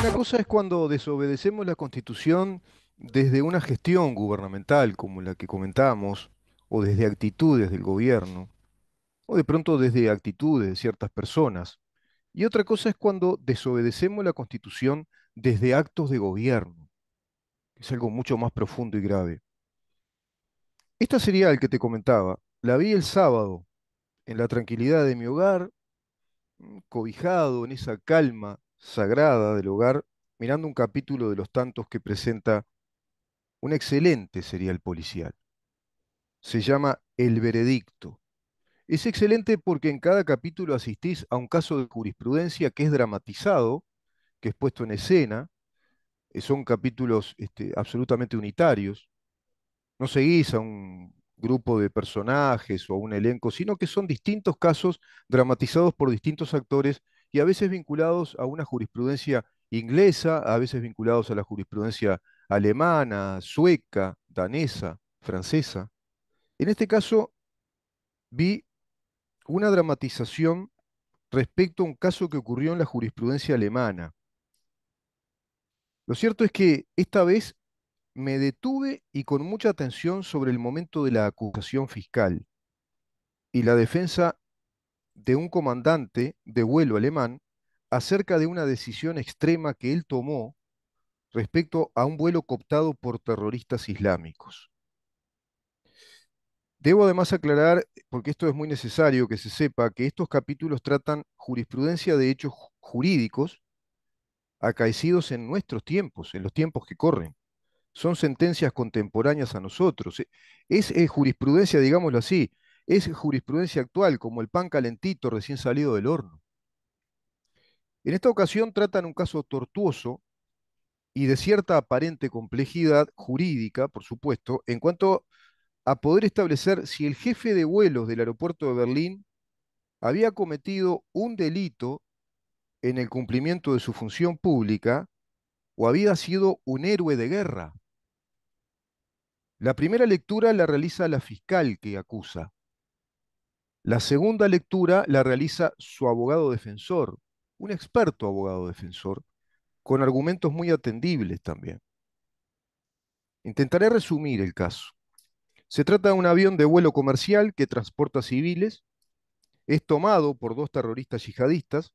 Una cosa es cuando desobedecemos la Constitución desde una gestión gubernamental como la que comentamos, o desde actitudes del gobierno, o de pronto desde actitudes de ciertas personas. Y otra cosa es cuando desobedecemos la Constitución desde actos de gobierno, que es algo mucho más profundo y grave. Esta sería el que te comentaba. La vi el sábado en la tranquilidad de mi hogar, mm, cobijado en esa calma sagrada del hogar, mirando un capítulo de los tantos que presenta un excelente serial policial. Se llama El Veredicto. Es excelente porque en cada capítulo asistís a un caso de jurisprudencia que es dramatizado, que es puesto en escena, eh, son capítulos este, absolutamente unitarios. No seguís a un grupo de personajes o un elenco, sino que son distintos casos dramatizados por distintos actores y a veces vinculados a una jurisprudencia inglesa, a veces vinculados a la jurisprudencia alemana, sueca, danesa, francesa. En este caso vi una dramatización respecto a un caso que ocurrió en la jurisprudencia alemana. Lo cierto es que esta vez me detuve y con mucha atención sobre el momento de la acusación fiscal y la defensa de un comandante de vuelo alemán acerca de una decisión extrema que él tomó respecto a un vuelo cooptado por terroristas islámicos. Debo además aclarar, porque esto es muy necesario que se sepa, que estos capítulos tratan jurisprudencia de hechos jurídicos acaecidos en nuestros tiempos, en los tiempos que corren son sentencias contemporáneas a nosotros. ¿eh? Es, jurisprudencia, digámoslo así, es jurisprudencia actual, como el pan calentito recién salido del horno. En esta ocasión tratan un caso tortuoso y de cierta aparente complejidad jurídica, por supuesto, en cuanto a poder establecer si el jefe de vuelos del aeropuerto de Berlín había cometido un delito en el cumplimiento de su función pública o había sido un héroe de guerra. La primera lectura la realiza la fiscal que acusa. La segunda lectura la realiza su abogado defensor, un experto abogado defensor, con argumentos muy atendibles también. Intentaré resumir el caso. Se trata de un avión de vuelo comercial que transporta civiles. Es tomado por dos terroristas yihadistas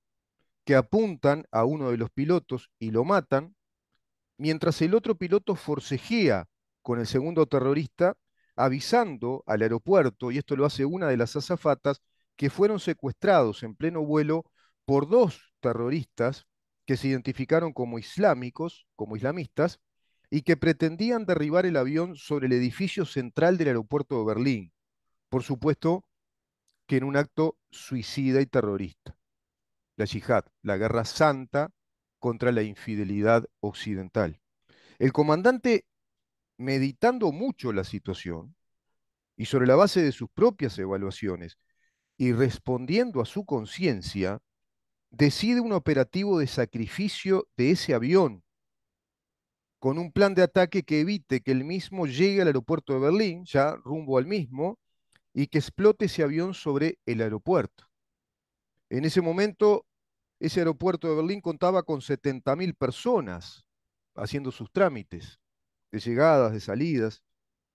que apuntan a uno de los pilotos y lo matan, mientras el otro piloto forcejea con el segundo terrorista, avisando al aeropuerto, y esto lo hace una de las azafatas, que fueron secuestrados en pleno vuelo por dos terroristas que se identificaron como islámicos, como islamistas, y que pretendían derribar el avión sobre el edificio central del aeropuerto de Berlín. Por supuesto que en un acto suicida y terrorista. La yihad, la guerra santa contra la infidelidad occidental. El comandante meditando mucho la situación y sobre la base de sus propias evaluaciones y respondiendo a su conciencia, decide un operativo de sacrificio de ese avión con un plan de ataque que evite que el mismo llegue al aeropuerto de Berlín, ya rumbo al mismo, y que explote ese avión sobre el aeropuerto. En ese momento, ese aeropuerto de Berlín contaba con 70.000 personas haciendo sus trámites de llegadas, de salidas,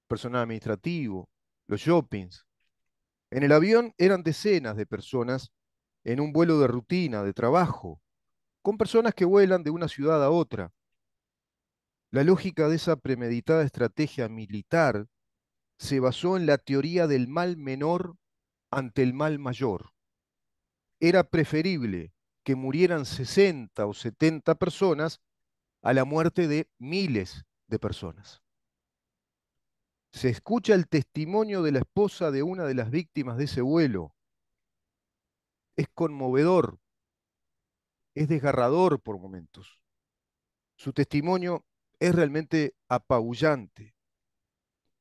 personal administrativo, los shoppings. En el avión eran decenas de personas en un vuelo de rutina, de trabajo, con personas que vuelan de una ciudad a otra. La lógica de esa premeditada estrategia militar se basó en la teoría del mal menor ante el mal mayor. Era preferible que murieran 60 o 70 personas a la muerte de miles de personas. Se escucha el testimonio de la esposa de una de las víctimas de ese vuelo. Es conmovedor, es desgarrador por momentos. Su testimonio es realmente apabullante.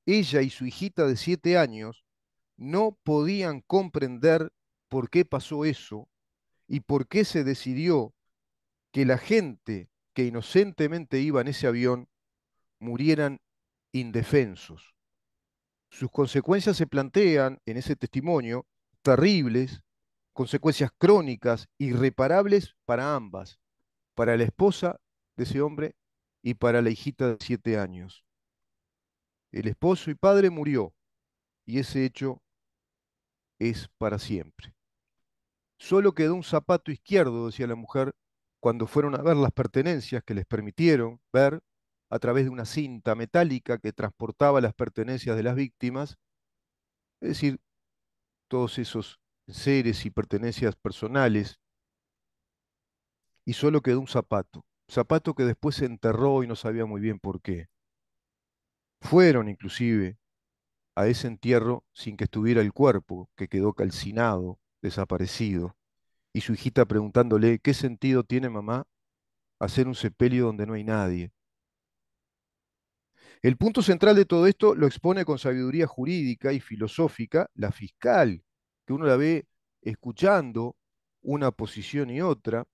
Ella y su hijita de siete años no podían comprender por qué pasó eso y por qué se decidió que la gente que inocentemente iba en ese avión murieran indefensos. Sus consecuencias se plantean en ese testimonio terribles, consecuencias crónicas, irreparables para ambas, para la esposa de ese hombre y para la hijita de siete años. El esposo y padre murió y ese hecho es para siempre. Solo quedó un zapato izquierdo, decía la mujer, cuando fueron a ver las pertenencias que les permitieron ver a través de una cinta metálica que transportaba las pertenencias de las víctimas, es decir, todos esos seres y pertenencias personales, y solo quedó un zapato, zapato que después se enterró y no sabía muy bien por qué. Fueron inclusive a ese entierro sin que estuviera el cuerpo, que quedó calcinado, desaparecido, y su hijita preguntándole, ¿qué sentido tiene mamá hacer un sepelio donde no hay nadie? El punto central de todo esto lo expone con sabiduría jurídica y filosófica la fiscal, que uno la ve escuchando una posición y otra,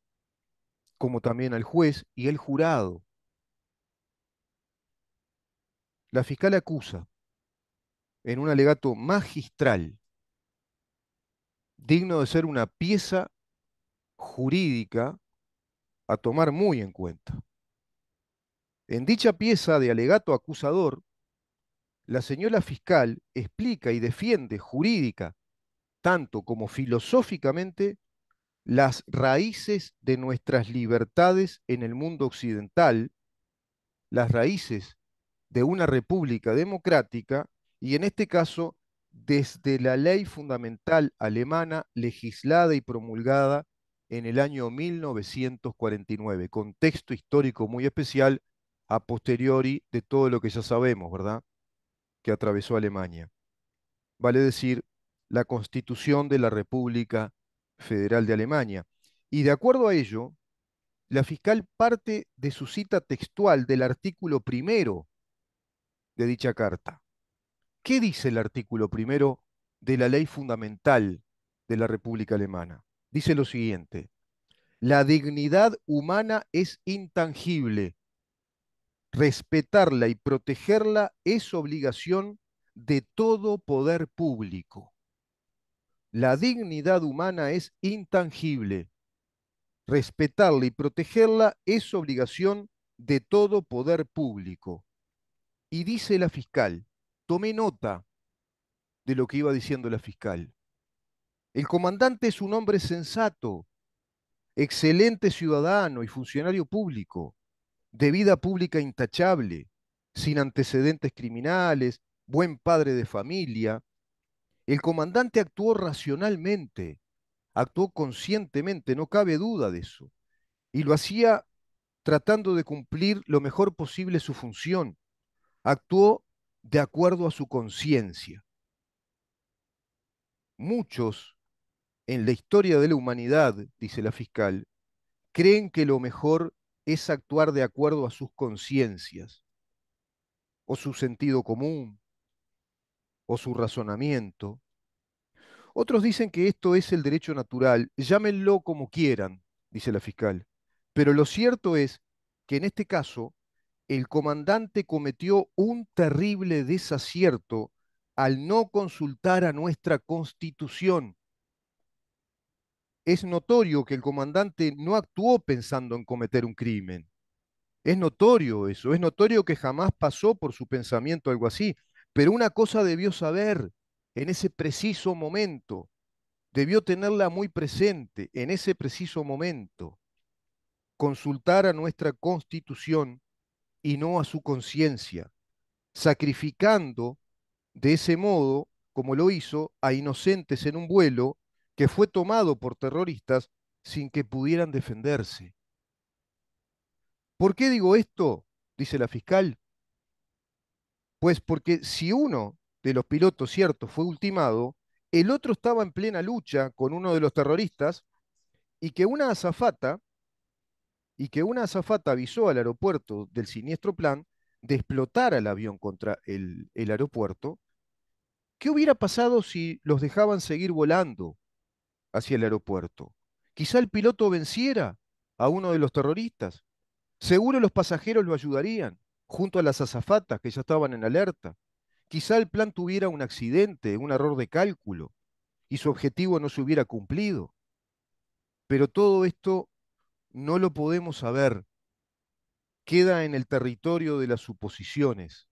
como también al juez y el jurado. La fiscal acusa en un alegato magistral, digno de ser una pieza jurídica a tomar muy en cuenta. En dicha pieza de alegato acusador, la señora fiscal explica y defiende jurídica, tanto como filosóficamente, las raíces de nuestras libertades en el mundo occidental, las raíces de una república democrática y en este caso desde la ley fundamental alemana legislada y promulgada en el año 1949, contexto histórico muy especial a posteriori de todo lo que ya sabemos, ¿verdad? Que atravesó Alemania. Vale decir, la constitución de la República Federal de Alemania. Y de acuerdo a ello, la fiscal parte de su cita textual del artículo primero de dicha carta. ¿Qué dice el artículo primero de la ley fundamental de la República Alemana? Dice lo siguiente, la dignidad humana es intangible Respetarla y protegerla es obligación de todo poder público. La dignidad humana es intangible. Respetarla y protegerla es obligación de todo poder público. Y dice la fiscal, tomé nota de lo que iba diciendo la fiscal. El comandante es un hombre sensato, excelente ciudadano y funcionario público de vida pública intachable, sin antecedentes criminales, buen padre de familia. El comandante actuó racionalmente, actuó conscientemente, no cabe duda de eso. Y lo hacía tratando de cumplir lo mejor posible su función. Actuó de acuerdo a su conciencia. Muchos en la historia de la humanidad, dice la fiscal, creen que lo mejor es actuar de acuerdo a sus conciencias, o su sentido común, o su razonamiento. Otros dicen que esto es el derecho natural, llámenlo como quieran, dice la fiscal, pero lo cierto es que en este caso el comandante cometió un terrible desacierto al no consultar a nuestra constitución es notorio que el comandante no actuó pensando en cometer un crimen. Es notorio eso, es notorio que jamás pasó por su pensamiento algo así, pero una cosa debió saber en ese preciso momento, debió tenerla muy presente en ese preciso momento, consultar a nuestra constitución y no a su conciencia, sacrificando de ese modo, como lo hizo, a inocentes en un vuelo que fue tomado por terroristas sin que pudieran defenderse. ¿Por qué digo esto? dice la fiscal. Pues porque si uno de los pilotos cierto fue ultimado, el otro estaba en plena lucha con uno de los terroristas y que una azafata y que una azafata avisó al aeropuerto del siniestro plan de explotar al avión contra el aeropuerto, ¿qué hubiera pasado si los dejaban seguir volando? hacia el aeropuerto. Quizá el piloto venciera a uno de los terroristas. Seguro los pasajeros lo ayudarían, junto a las azafatas que ya estaban en alerta. Quizá el plan tuviera un accidente, un error de cálculo, y su objetivo no se hubiera cumplido. Pero todo esto no lo podemos saber. Queda en el territorio de las suposiciones.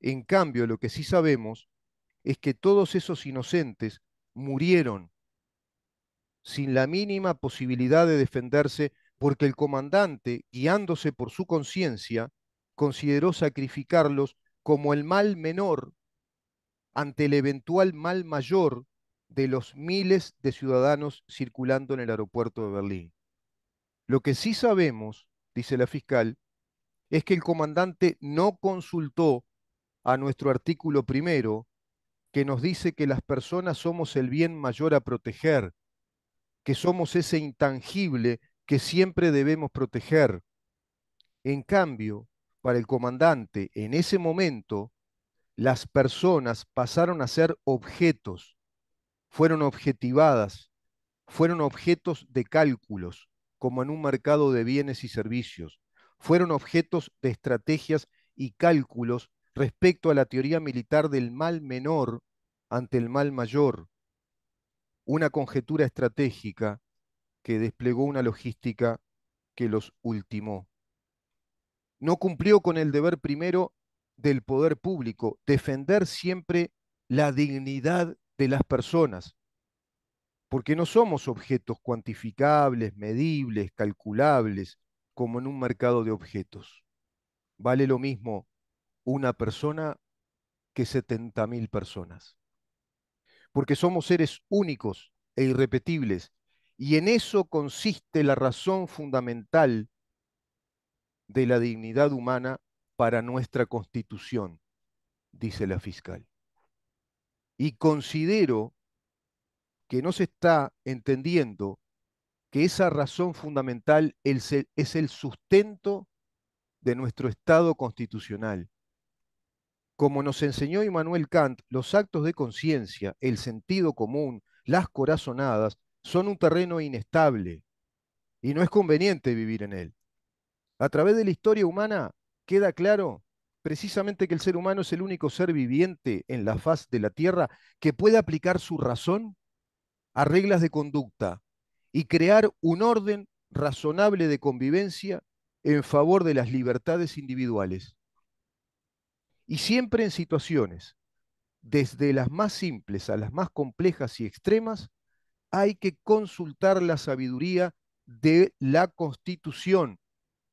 En cambio, lo que sí sabemos es que todos esos inocentes murieron sin la mínima posibilidad de defenderse porque el comandante, guiándose por su conciencia, consideró sacrificarlos como el mal menor ante el eventual mal mayor de los miles de ciudadanos circulando en el aeropuerto de Berlín. Lo que sí sabemos, dice la fiscal, es que el comandante no consultó a nuestro artículo primero, que nos dice que las personas somos el bien mayor a proteger, que somos ese intangible que siempre debemos proteger. En cambio, para el comandante, en ese momento, las personas pasaron a ser objetos, fueron objetivadas, fueron objetos de cálculos, como en un mercado de bienes y servicios, fueron objetos de estrategias y cálculos respecto a la teoría militar del mal menor ante el mal mayor, una conjetura estratégica que desplegó una logística que los ultimó. No cumplió con el deber primero del poder público, defender siempre la dignidad de las personas, porque no somos objetos cuantificables, medibles, calculables, como en un mercado de objetos. Vale lo mismo una persona que 70.000 personas porque somos seres únicos e irrepetibles. Y en eso consiste la razón fundamental de la dignidad humana para nuestra constitución, dice la fiscal. Y considero que no se está entendiendo que esa razón fundamental es el sustento de nuestro Estado constitucional como nos enseñó Immanuel Kant, los actos de conciencia, el sentido común, las corazonadas, son un terreno inestable y no es conveniente vivir en él. A través de la historia humana queda claro precisamente que el ser humano es el único ser viviente en la faz de la Tierra que puede aplicar su razón a reglas de conducta y crear un orden razonable de convivencia en favor de las libertades individuales. Y siempre en situaciones, desde las más simples a las más complejas y extremas, hay que consultar la sabiduría de la Constitución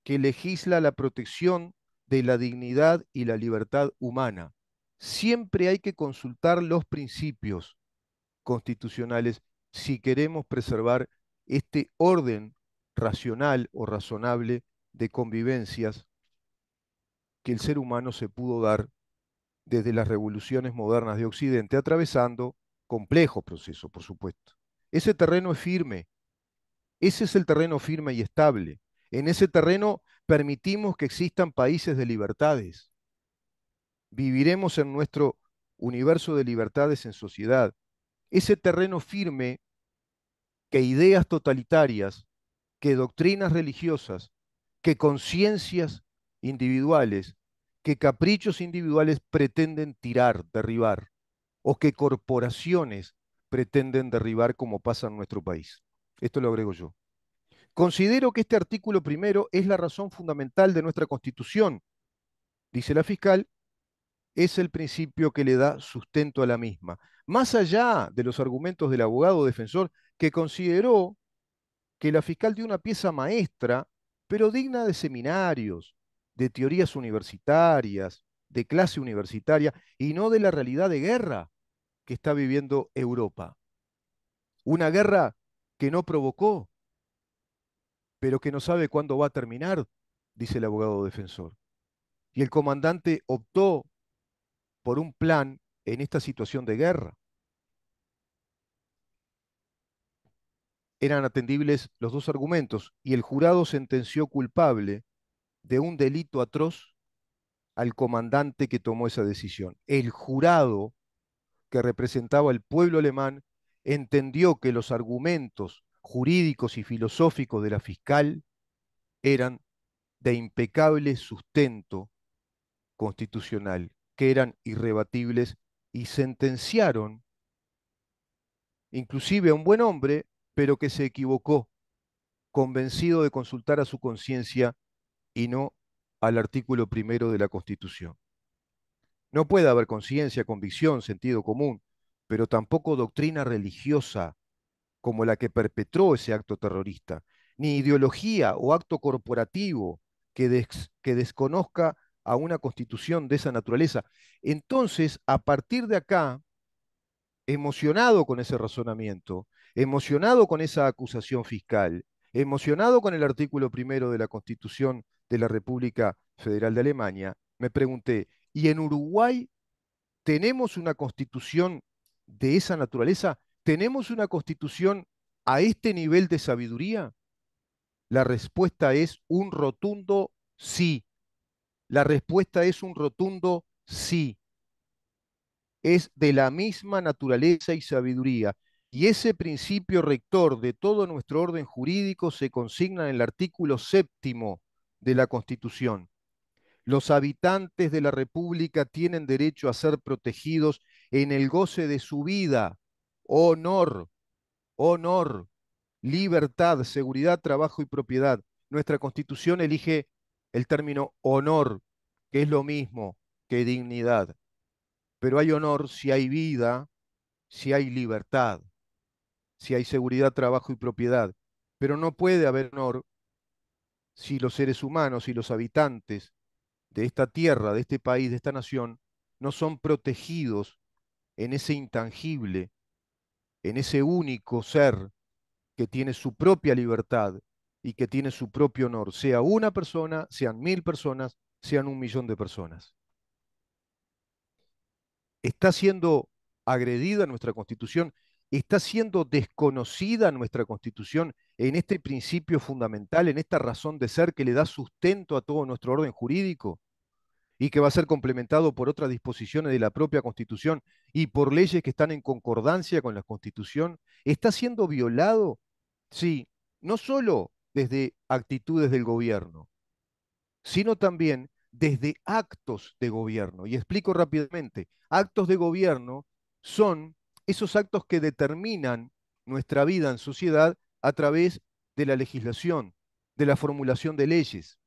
que legisla la protección de la dignidad y la libertad humana. Siempre hay que consultar los principios constitucionales si queremos preservar este orden racional o razonable de convivencias que el ser humano se pudo dar desde las revoluciones modernas de Occidente, atravesando complejos procesos, por supuesto. Ese terreno es firme, ese es el terreno firme y estable. En ese terreno permitimos que existan países de libertades. Viviremos en nuestro universo de libertades en sociedad. Ese terreno firme que ideas totalitarias, que doctrinas religiosas, que conciencias individuales que caprichos individuales pretenden tirar, derribar, o que corporaciones pretenden derribar como pasa en nuestro país. Esto lo agrego yo. Considero que este artículo primero es la razón fundamental de nuestra Constitución, dice la fiscal, es el principio que le da sustento a la misma, más allá de los argumentos del abogado defensor que consideró que la fiscal dio una pieza maestra, pero digna de seminarios, de teorías universitarias, de clase universitaria, y no de la realidad de guerra que está viviendo Europa. Una guerra que no provocó, pero que no sabe cuándo va a terminar, dice el abogado defensor. Y el comandante optó por un plan en esta situación de guerra. Eran atendibles los dos argumentos y el jurado sentenció culpable de un delito atroz al comandante que tomó esa decisión. El jurado que representaba al pueblo alemán entendió que los argumentos jurídicos y filosóficos de la fiscal eran de impecable sustento constitucional, que eran irrebatibles y sentenciaron inclusive a un buen hombre, pero que se equivocó, convencido de consultar a su conciencia y no al artículo primero de la Constitución. No puede haber conciencia, convicción, sentido común, pero tampoco doctrina religiosa como la que perpetró ese acto terrorista, ni ideología o acto corporativo que, que desconozca a una constitución de esa naturaleza. Entonces, a partir de acá, emocionado con ese razonamiento, emocionado con esa acusación fiscal, emocionado con el artículo primero de la Constitución de la República Federal de Alemania, me pregunté, ¿y en Uruguay tenemos una constitución de esa naturaleza? ¿Tenemos una constitución a este nivel de sabiduría? La respuesta es un rotundo sí. La respuesta es un rotundo sí. Es de la misma naturaleza y sabiduría. Y ese principio rector de todo nuestro orden jurídico se consigna en el artículo séptimo de la Constitución. Los habitantes de la República tienen derecho a ser protegidos en el goce de su vida, honor, honor, libertad, seguridad, trabajo y propiedad. Nuestra Constitución elige el término honor, que es lo mismo que dignidad. Pero hay honor si hay vida, si hay libertad, si hay seguridad, trabajo y propiedad. Pero no puede haber honor si los seres humanos y los habitantes de esta tierra, de este país, de esta nación, no son protegidos en ese intangible, en ese único ser que tiene su propia libertad y que tiene su propio honor, sea una persona, sean mil personas, sean un millón de personas. Está siendo agredida nuestra constitución está siendo desconocida nuestra Constitución en este principio fundamental, en esta razón de ser que le da sustento a todo nuestro orden jurídico y que va a ser complementado por otras disposiciones de la propia Constitución y por leyes que están en concordancia con la Constitución, está siendo violado, sí, no solo desde actitudes del gobierno, sino también desde actos de gobierno. Y explico rápidamente, actos de gobierno son esos actos que determinan nuestra vida en sociedad a través de la legislación, de la formulación de leyes,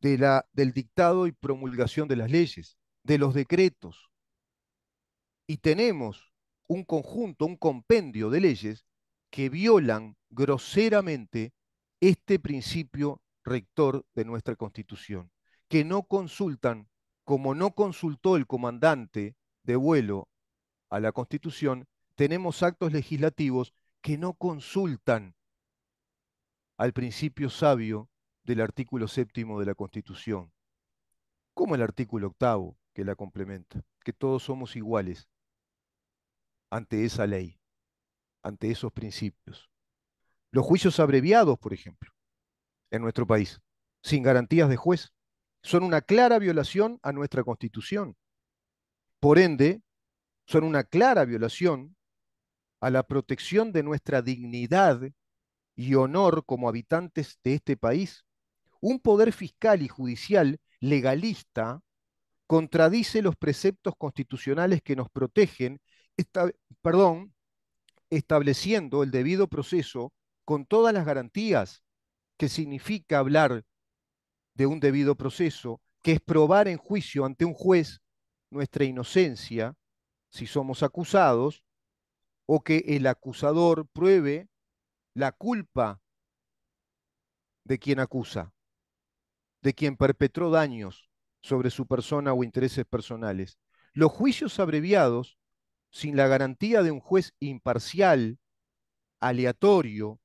de la, del dictado y promulgación de las leyes, de los decretos. Y tenemos un conjunto, un compendio de leyes que violan groseramente este principio rector de nuestra Constitución, que no consultan, como no consultó el comandante de vuelo a la Constitución, tenemos actos legislativos que no consultan al principio sabio del artículo séptimo de la Constitución, como el artículo octavo que la complementa, que todos somos iguales ante esa ley, ante esos principios. Los juicios abreviados, por ejemplo, en nuestro país, sin garantías de juez, son una clara violación a nuestra Constitución. Por ende, son una clara violación a la protección de nuestra dignidad y honor como habitantes de este país. Un poder fiscal y judicial legalista contradice los preceptos constitucionales que nos protegen, perdón, estableciendo el debido proceso con todas las garantías que significa hablar de un debido proceso, que es probar en juicio ante un juez nuestra inocencia si somos acusados, o que el acusador pruebe la culpa de quien acusa, de quien perpetró daños sobre su persona o intereses personales. Los juicios abreviados, sin la garantía de un juez imparcial, aleatorio,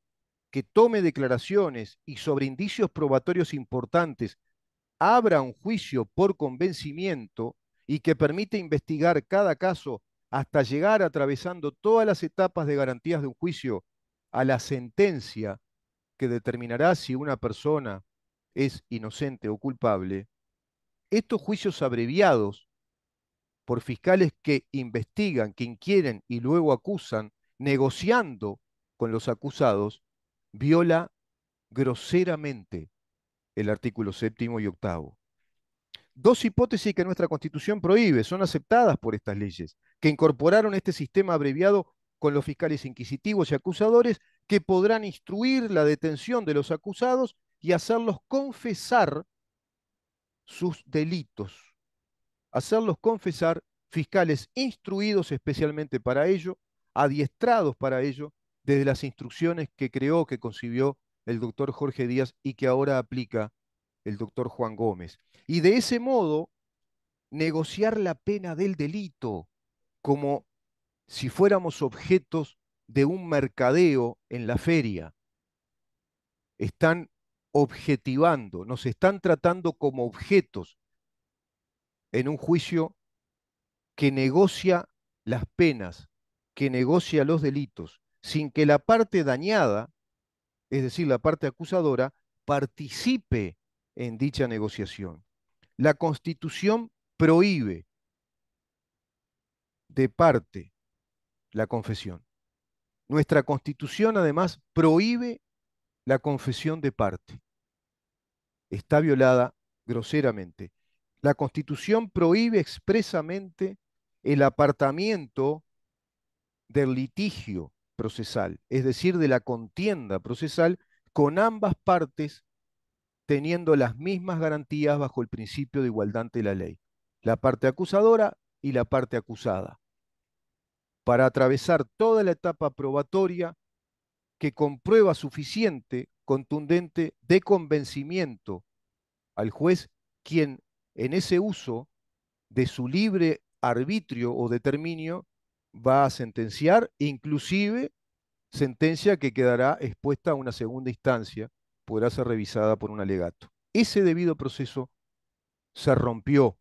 que tome declaraciones y sobre indicios probatorios importantes abra un juicio por convencimiento, y que permite investigar cada caso hasta llegar atravesando todas las etapas de garantías de un juicio a la sentencia que determinará si una persona es inocente o culpable, estos juicios abreviados por fiscales que investigan, que inquieren y luego acusan, negociando con los acusados, viola groseramente el artículo séptimo y octavo dos hipótesis que nuestra Constitución prohíbe, son aceptadas por estas leyes, que incorporaron este sistema abreviado con los fiscales inquisitivos y acusadores que podrán instruir la detención de los acusados y hacerlos confesar sus delitos, hacerlos confesar fiscales instruidos especialmente para ello, adiestrados para ello, desde las instrucciones que creó, que concibió el doctor Jorge Díaz y que ahora aplica el doctor Juan Gómez. Y de ese modo, negociar la pena del delito como si fuéramos objetos de un mercadeo en la feria. Están objetivando, nos están tratando como objetos en un juicio que negocia las penas, que negocia los delitos, sin que la parte dañada, es decir, la parte acusadora, participe en dicha negociación. La Constitución prohíbe de parte la confesión. Nuestra Constitución además prohíbe la confesión de parte. Está violada groseramente. La Constitución prohíbe expresamente el apartamiento del litigio procesal, es decir, de la contienda procesal con ambas partes teniendo las mismas garantías bajo el principio de igualdad ante la ley, la parte acusadora y la parte acusada, para atravesar toda la etapa probatoria que comprueba suficiente, contundente, de convencimiento al juez, quien en ese uso de su libre arbitrio o determinio va a sentenciar, inclusive sentencia que quedará expuesta a una segunda instancia podrá ser revisada por un alegato. Ese debido proceso se rompió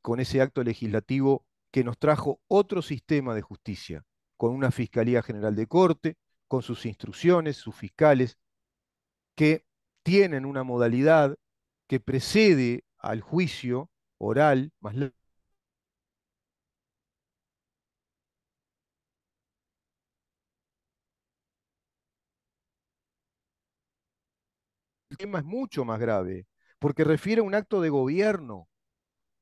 con ese acto legislativo que nos trajo otro sistema de justicia, con una Fiscalía General de Corte, con sus instrucciones, sus fiscales, que tienen una modalidad que precede al juicio oral más es mucho más grave, porque refiere a un acto de gobierno,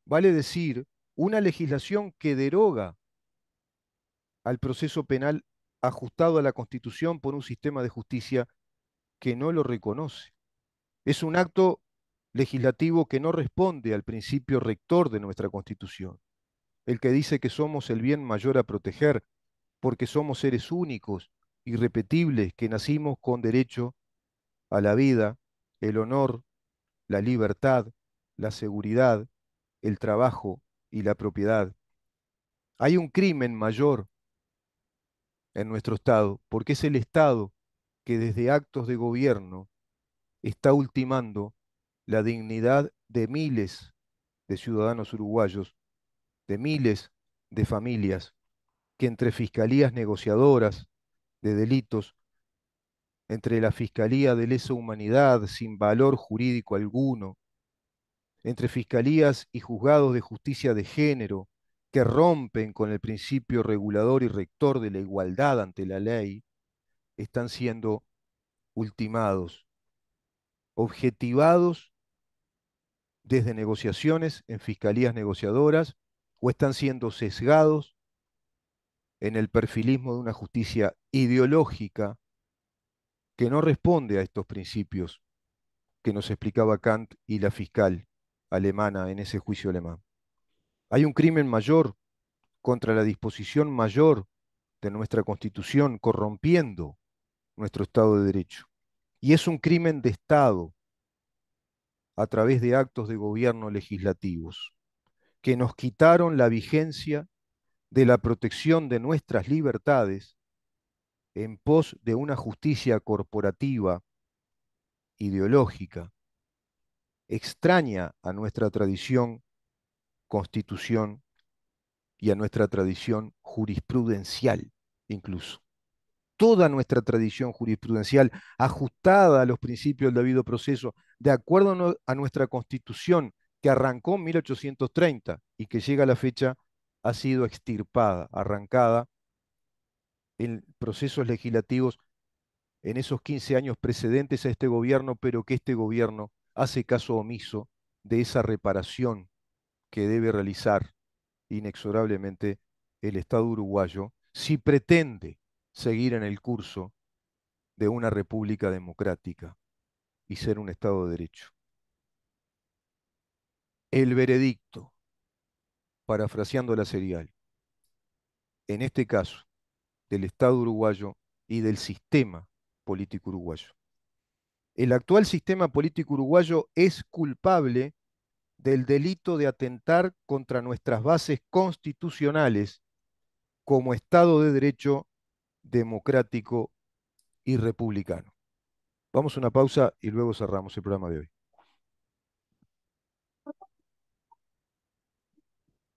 vale decir, una legislación que deroga al proceso penal ajustado a la Constitución por un sistema de justicia que no lo reconoce. Es un acto legislativo que no responde al principio rector de nuestra Constitución, el que dice que somos el bien mayor a proteger, porque somos seres únicos, irrepetibles, que nacimos con derecho a la vida, el honor, la libertad, la seguridad, el trabajo y la propiedad. Hay un crimen mayor en nuestro Estado, porque es el Estado que desde actos de gobierno está ultimando la dignidad de miles de ciudadanos uruguayos, de miles de familias que entre fiscalías negociadoras de delitos entre la Fiscalía de Lesa Humanidad sin valor jurídico alguno, entre fiscalías y juzgados de justicia de género que rompen con el principio regulador y rector de la igualdad ante la ley, están siendo ultimados, objetivados desde negociaciones en fiscalías negociadoras o están siendo sesgados en el perfilismo de una justicia ideológica que no responde a estos principios que nos explicaba Kant y la fiscal alemana en ese juicio alemán. Hay un crimen mayor contra la disposición mayor de nuestra constitución corrompiendo nuestro Estado de Derecho. Y es un crimen de Estado a través de actos de gobierno legislativos que nos quitaron la vigencia de la protección de nuestras libertades en pos de una justicia corporativa, ideológica, extraña a nuestra tradición, constitución y a nuestra tradición jurisprudencial incluso. Toda nuestra tradición jurisprudencial ajustada a los principios del debido proceso, de acuerdo a nuestra constitución que arrancó en 1830 y que llega a la fecha, ha sido extirpada, arrancada en procesos legislativos en esos 15 años precedentes a este gobierno, pero que este gobierno hace caso omiso de esa reparación que debe realizar inexorablemente el Estado uruguayo si pretende seguir en el curso de una república democrática y ser un Estado de Derecho. El veredicto, parafraseando la serial, en este caso, del Estado uruguayo y del sistema político uruguayo. El actual sistema político uruguayo es culpable del delito de atentar contra nuestras bases constitucionales como Estado de Derecho democrático y republicano. Vamos a una pausa y luego cerramos el programa de hoy.